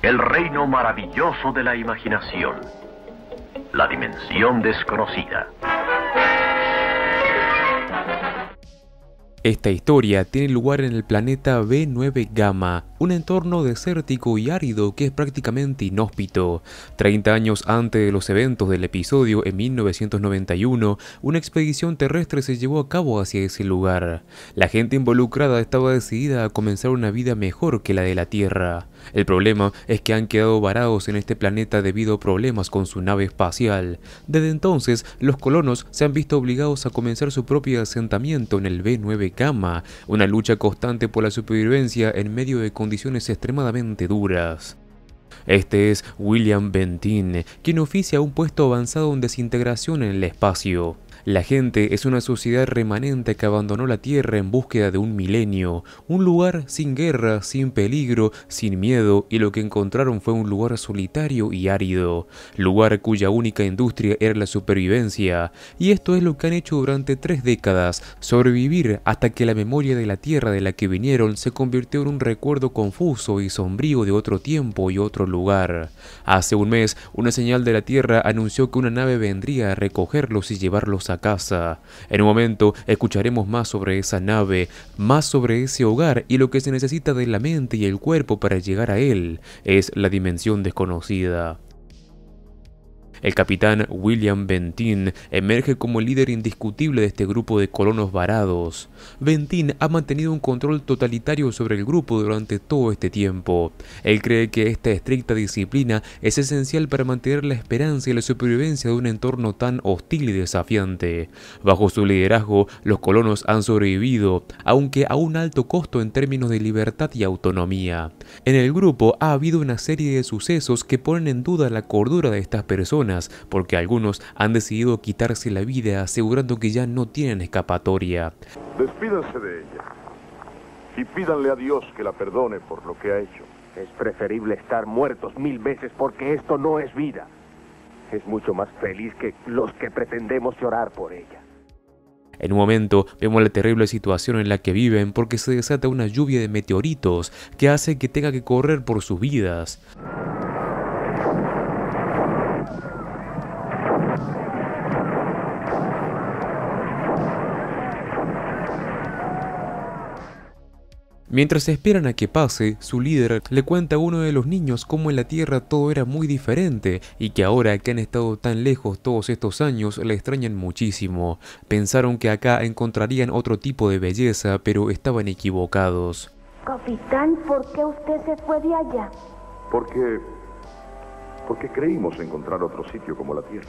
El reino maravilloso de la imaginación. La dimensión desconocida. Esta historia tiene lugar en el planeta B9 Gamma, un entorno desértico y árido que es prácticamente inhóspito. 30 años antes de los eventos del episodio, en 1991, una expedición terrestre se llevó a cabo hacia ese lugar. La gente involucrada estaba decidida a comenzar una vida mejor que la de la Tierra. El problema es que han quedado varados en este planeta debido a problemas con su nave espacial. Desde entonces, los colonos se han visto obligados a comenzar su propio asentamiento en el B9 Gamma, una lucha constante por la supervivencia en medio de condiciones extremadamente duras. Este es William Bentin, quien oficia un puesto avanzado en desintegración en el espacio. La gente es una sociedad remanente que abandonó la Tierra en búsqueda de un milenio, un lugar sin guerra, sin peligro, sin miedo, y lo que encontraron fue un lugar solitario y árido, lugar cuya única industria era la supervivencia, y esto es lo que han hecho durante tres décadas, sobrevivir hasta que la memoria de la Tierra de la que vinieron se convirtió en un recuerdo confuso y sombrío de otro tiempo y otro lugar. Hace un mes, una señal de la Tierra anunció que una nave vendría a recogerlos y llevarlos a casa. En un momento escucharemos más sobre esa nave, más sobre ese hogar y lo que se necesita de la mente y el cuerpo para llegar a él. Es la dimensión desconocida. El capitán William Bentin emerge como el líder indiscutible de este grupo de colonos varados. Bentin ha mantenido un control totalitario sobre el grupo durante todo este tiempo. Él cree que esta estricta disciplina es esencial para mantener la esperanza y la supervivencia de un entorno tan hostil y desafiante. Bajo su liderazgo, los colonos han sobrevivido, aunque a un alto costo en términos de libertad y autonomía. En el grupo ha habido una serie de sucesos que ponen en duda la cordura de estas personas porque algunos han decidido quitarse la vida asegurando que ya no tienen escapatoria. Despídanse de ella y pídanle a Dios que la perdone por lo que ha hecho. Es preferible estar muertos mil veces porque esto no es vida. Es mucho más feliz que los que pretendemos llorar por ella. En un momento vemos la terrible situación en la que viven porque se desata una lluvia de meteoritos que hace que tenga que correr por sus vidas. Mientras esperan a que pase, su líder le cuenta a uno de los niños cómo en la Tierra todo era muy diferente y que ahora que han estado tan lejos todos estos años le extrañan muchísimo. Pensaron que acá encontrarían otro tipo de belleza, pero estaban equivocados. Capitán, ¿por qué usted se fue de allá? Porque... porque creímos encontrar otro sitio como la Tierra.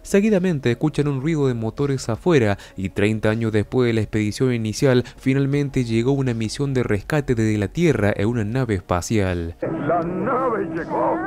Seguidamente escuchan un ruido de motores afuera y 30 años después de la expedición inicial, finalmente llegó una misión de rescate desde la Tierra en una nave espacial. La nave llegó.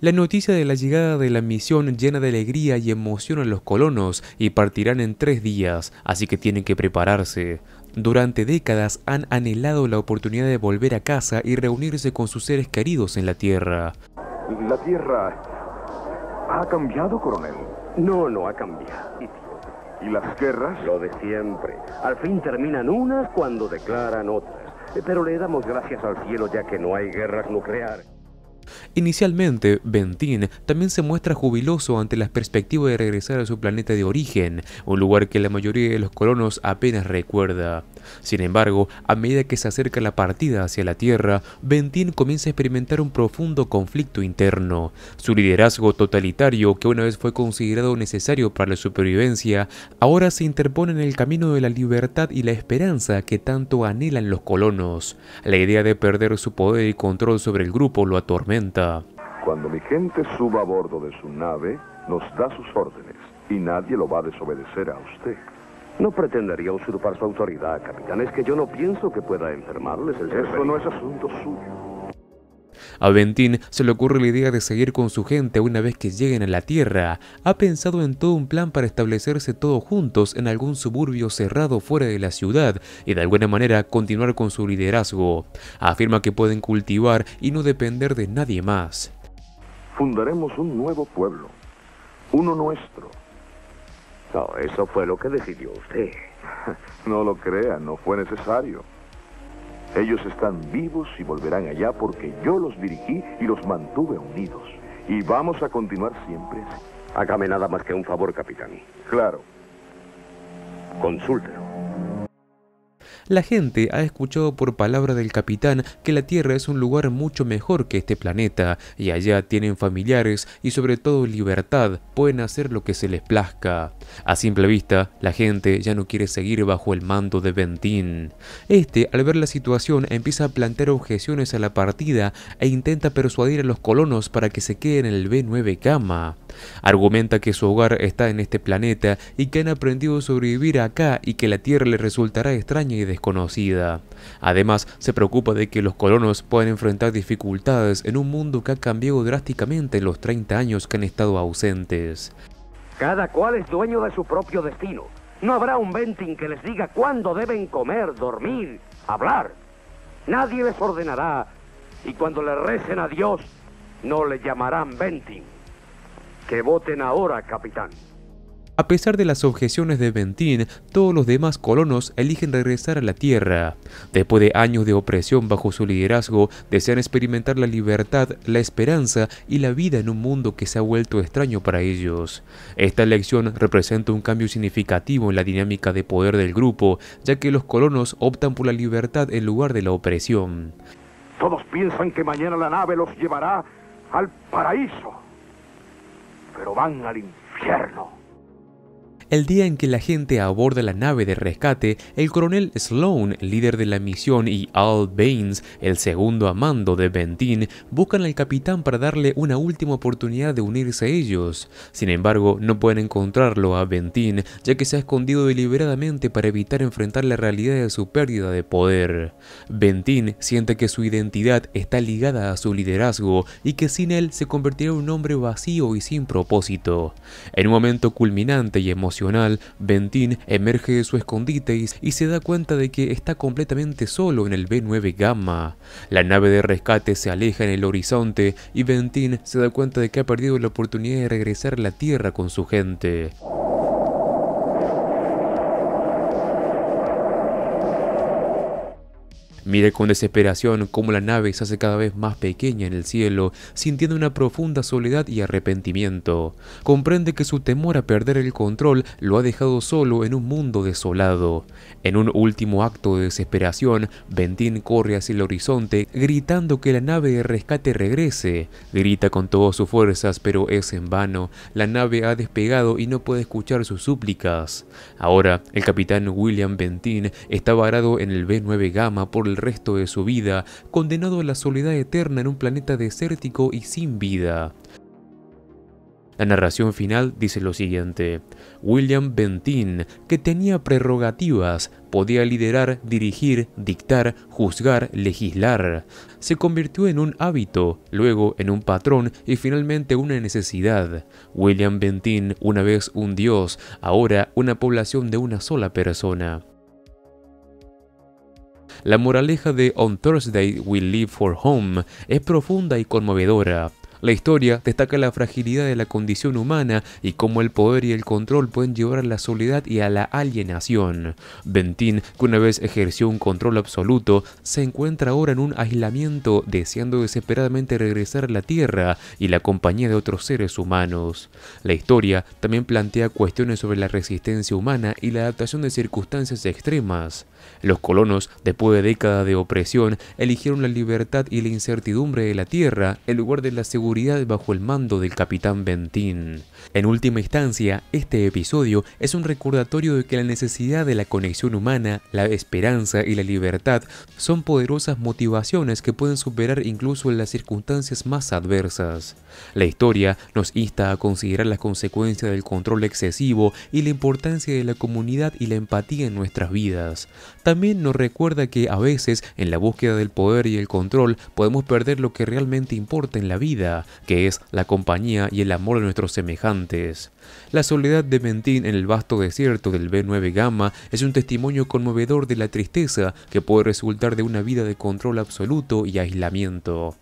La noticia de la llegada de la misión llena de alegría y emoción a los colonos y partirán en tres días, así que tienen que prepararse. Durante décadas han anhelado la oportunidad de volver a casa y reunirse con sus seres queridos en la Tierra. La Tierra ha cambiado, coronel. No, no ha cambiado. ¿Y las guerras? Lo de siempre. Al fin terminan unas cuando declaran otras. Pero le damos gracias al cielo ya que no hay guerras nucleares. Inicialmente, Bentin también se muestra jubiloso ante la perspectivas de regresar a su planeta de origen, un lugar que la mayoría de los colonos apenas recuerda. Sin embargo, a medida que se acerca la partida hacia la Tierra, Bentin comienza a experimentar un profundo conflicto interno. Su liderazgo totalitario, que una vez fue considerado necesario para la supervivencia, ahora se interpone en el camino de la libertad y la esperanza que tanto anhelan los colonos. La idea de perder su poder y control sobre el grupo lo atormenta cuando mi gente suba a bordo de su nave, nos da sus órdenes y nadie lo va a desobedecer a usted. No pretendería usurpar su autoridad, capitán. Es que yo no pienso que pueda enfermarles el Eso no es asunto suyo. A se le ocurre la idea de seguir con su gente una vez que lleguen a la Tierra. Ha pensado en todo un plan para establecerse todos juntos en algún suburbio cerrado fuera de la ciudad y de alguna manera continuar con su liderazgo. Afirma que pueden cultivar y no depender de nadie más. Fundaremos un nuevo pueblo, uno nuestro. eso fue lo que decidió usted. no lo crea, no fue necesario. Ellos están vivos y volverán allá porque yo los dirigí y los mantuve unidos. Y vamos a continuar siempre Hágame nada más que un favor, capitán. Claro. Consúltelo. La gente ha escuchado por palabra del capitán que la Tierra es un lugar mucho mejor que este planeta, y allá tienen familiares y sobre todo libertad, pueden hacer lo que se les plazca. A simple vista, la gente ya no quiere seguir bajo el mando de Bentín. Este, al ver la situación, empieza a plantear objeciones a la partida e intenta persuadir a los colonos para que se queden en el B9 cama. Argumenta que su hogar está en este planeta y que han aprendido a sobrevivir acá y que la Tierra les resultará extraña y desconocida. Además, se preocupa de que los colonos puedan enfrentar dificultades en un mundo que ha cambiado drásticamente en los 30 años que han estado ausentes. Cada cual es dueño de su propio destino. No habrá un Bentin que les diga cuándo deben comer, dormir, hablar. Nadie les ordenará y cuando le recen a Dios, no le llamarán Bentin. Que voten ahora, capitán. A pesar de las objeciones de Bentín, todos los demás colonos eligen regresar a la tierra. Después de años de opresión bajo su liderazgo, desean experimentar la libertad, la esperanza y la vida en un mundo que se ha vuelto extraño para ellos. Esta elección representa un cambio significativo en la dinámica de poder del grupo, ya que los colonos optan por la libertad en lugar de la opresión. Todos piensan que mañana la nave los llevará al paraíso pero van al infierno. El día en que la gente aborda la nave de rescate, el coronel Sloan, líder de la misión, y Al Baines, el segundo a mando de Bentin, buscan al capitán para darle una última oportunidad de unirse a ellos. Sin embargo, no pueden encontrarlo a Bentin, ya que se ha escondido deliberadamente para evitar enfrentar la realidad de su pérdida de poder. Bentin siente que su identidad está ligada a su liderazgo y que sin él se convertirá en un hombre vacío y sin propósito. En un momento culminante y emocionante, Bentin emerge de su escondite y, se da cuenta de que está completamente solo en el B9 Gamma. La nave de rescate se aleja en el horizonte y Bentin se da cuenta de que ha perdido la oportunidad de regresar a la Tierra con su gente. Mire con desesperación cómo la nave se hace cada vez más pequeña en el cielo, sintiendo una profunda soledad y arrepentimiento. Comprende que su temor a perder el control lo ha dejado solo en un mundo desolado. En un último acto de desesperación, Bentín corre hacia el horizonte gritando que la nave de rescate regrese. Grita con todas sus fuerzas, pero es en vano. La nave ha despegado y no puede escuchar sus súplicas. Ahora, el capitán William Bentín está varado en el B9 Gamma por la el resto de su vida, condenado a la soledad eterna en un planeta desértico y sin vida. La narración final dice lo siguiente. William Bentin, que tenía prerrogativas, podía liderar, dirigir, dictar, juzgar, legislar. Se convirtió en un hábito, luego en un patrón y finalmente una necesidad. William Bentin, una vez un dios, ahora una población de una sola persona. La moraleja de On Thursday We leave for Home es profunda y conmovedora. La historia destaca la fragilidad de la condición humana y cómo el poder y el control pueden llevar a la soledad y a la alienación. Bentin, que una vez ejerció un control absoluto, se encuentra ahora en un aislamiento, deseando desesperadamente regresar a la Tierra y la compañía de otros seres humanos. La historia también plantea cuestiones sobre la resistencia humana y la adaptación de circunstancias extremas. Los colonos, después de décadas de opresión, eligieron la libertad y la incertidumbre de la tierra en lugar de la seguridad bajo el mando del capitán Bentín. En última instancia, este episodio es un recordatorio de que la necesidad de la conexión humana, la esperanza y la libertad son poderosas motivaciones que pueden superar incluso las circunstancias más adversas. La historia nos insta a considerar las consecuencias del control excesivo y la importancia de la comunidad y la empatía en nuestras vidas también nos recuerda que a veces en la búsqueda del poder y el control podemos perder lo que realmente importa en la vida, que es la compañía y el amor de nuestros semejantes. La soledad de Mentín en el vasto desierto del B9 Gamma es un testimonio conmovedor de la tristeza que puede resultar de una vida de control absoluto y aislamiento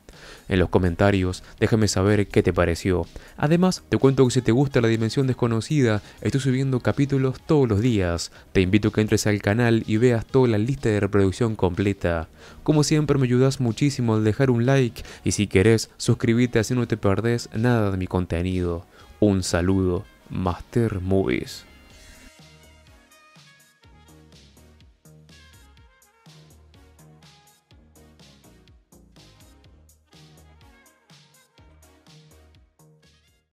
en los comentarios, déjame saber qué te pareció. Además, te cuento que si te gusta la dimensión desconocida, estoy subiendo capítulos todos los días. Te invito a que entres al canal y veas toda la lista de reproducción completa. Como siempre me ayudas muchísimo al dejar un like y si querés, suscríbete así no te perdés nada de mi contenido. Un saludo, Master Movies.